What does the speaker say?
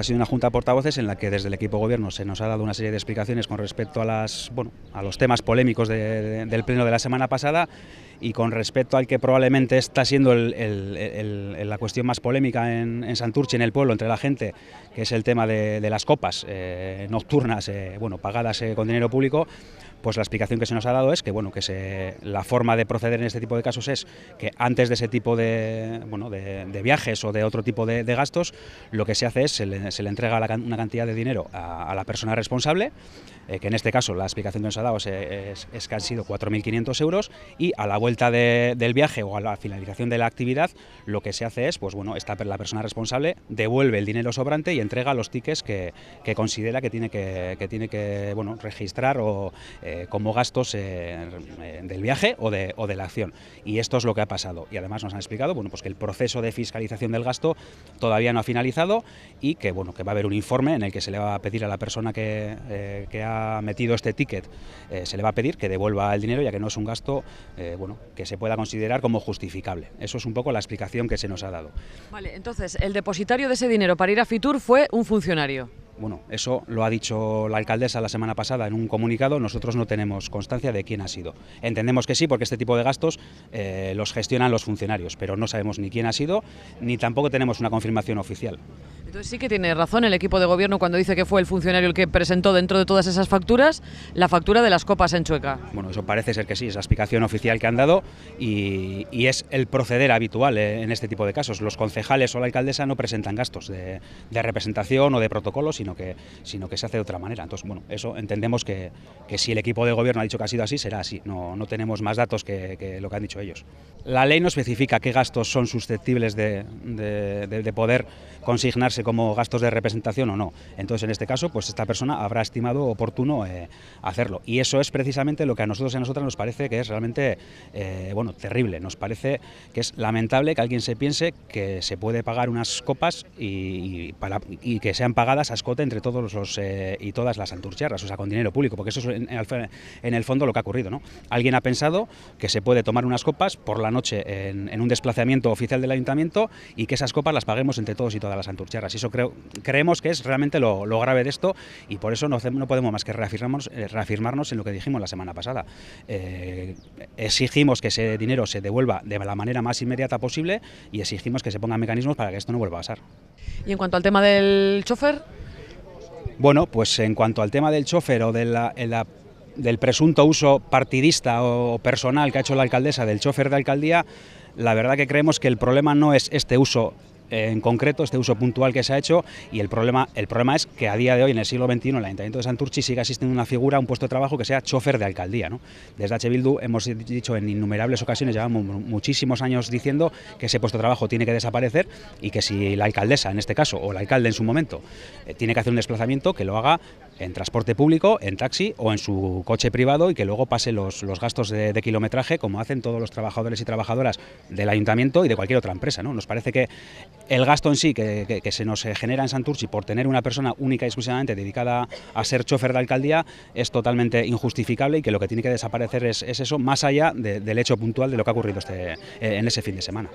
ha sido una junta de portavoces en la que desde el equipo gobierno se nos ha dado una serie de explicaciones con respecto a, las, bueno, a los temas polémicos del pleno de la semana pasada y con respecto al que probablemente está siendo la cuestión más polémica en, Santurchi, Santurce, en el pueblo, entre la gente, que es el tema de, las copas eh, nocturnas, eh, bueno, pagadas eh, con dinero público, pues la explicación que se nos ha dado es que, bueno, que se, la forma de proceder en este tipo de casos es que antes de ese tipo de, viajes o de otro tipo de, gastos, lo que se hace es se le, se le entrega una cantidad de dinero a, la persona responsable, que en este caso la explicación que nos ha dado es, que han sido 4.500 euros, y a la vuelta del viaje o a la finalización de la actividad, lo que se hace es, pues bueno, está la persona responsable devuelve el dinero sobrante y entrega los tickets que, considera que tiene que, tiene que bueno, registrar o, eh, como gastos del viaje o de, o de la acción. Y esto es lo que ha pasado. Y además nos han explicado bueno, pues que el proceso de fiscalización del gasto todavía no ha finalizado y que, bueno, que va a haber un informe en el que se le va a pedir a la persona que, eh, que ha metido este ticket, eh, se le va a pedir que devuelva el dinero ya que no es un gasto bueno, que se pueda considerar como justificable. Eso es un poco la explicación que se nos ha dado. Vale, entonces, el depositario de ese dinero para ir a Fitur fue un funcionario. Bueno, eso lo ha dicho la alcaldesa la semana pasada en un comunicado. Nosotros no tenemos constancia de quién ha sido. Entendemos que sí, porque este tipo de gastos eh, los gestionan los funcionarios, pero no sabemos ni quién ha sido, ni tampoco tenemos una confirmación oficial. Entonces sí que tiene razón el equipo de gobierno cuando dice que fue el funcionario el que presentó dentro de todas esas facturas la factura de las copas en Chueca. Bueno, eso parece ser que sí, es la explicación oficial que han dado y, es el proceder habitual eh, en este tipo de casos. Los concejales o la alcaldesa no presentan gastos de, de representación o de protocolo, sino sino que, sino que se hace de otra manera. Entonces, bueno, eso entendemos que, que si el equipo de gobierno ha dicho que ha sido así, será así. No, no tenemos más datos que, lo que han dicho ellos. La ley no especifica qué gastos son susceptibles de, de, poder consignarse como gastos de representación o no. Entonces, en este caso, pues esta persona habrá estimado oportuno eh, hacerlo. Y eso es precisamente lo que a nosotros y a nosotras nos parece que es realmente eh, bueno, terrible. Nos parece que es lamentable que alguien se piense que se puede pagar unas copas y, para, y que sean pagadas a escote entre todos los eh, y todas las anturcharras, o sea, con dinero público, porque eso es en, el fondo lo que ha ocurrido. ¿no? Alguien ha pensado que se puede tomar unas copas por la noche en, un desplazamiento oficial del ayuntamiento y que esas copas las paguemos entre todos y todas las Y Eso creemos que es realmente lo, grave de esto y por eso no, no podemos más que reafirmarnos, eh, reafirmarnos en lo que dijimos la semana pasada. Eh, exigimos que ese dinero se devuelva de la manera más inmediata posible y exigimos que se pongan mecanismos para que esto no vuelva a pasar. Y en cuanto al tema del chofer, bueno, pues en cuanto al tema del chofer o de la, del presunto uso partidista o personal que ha hecho la alcaldesa del chofer de alcaldía, la verdad que creemos que el problema no es este uso en concreto, este uso puntual que se ha hecho y el problema, el problema es que a día de hoy, en el siglo XXI, en el Ayuntamiento de Santurchi sigue existiendo una figura, un puesto de trabajo que sea chofer de alcaldía. ¿no? Desde H. Bildu hemos dicho en innumerables ocasiones, llevamos muchísimos años diciendo que ese puesto de trabajo tiene que desaparecer y que si la alcaldesa, en este caso, o el alcalde en su momento, eh, tiene que hacer un desplazamiento, que lo haga en transporte público, en taxi o en su coche privado y que luego pase los, gastos de, kilometraje como hacen todos los trabajadores y trabajadoras del ayuntamiento y de cualquier otra empresa. ¿no? Nos parece que el gasto en sí que, se nos eh, genera en Santurci por tener una persona única y exclusivamente dedicada a ser chofer de alcaldía es totalmente injustificable y que lo que tiene que desaparecer es, eso, más allá del hecho puntual de lo que ha ocurrido este, eh, en ese fin de semana.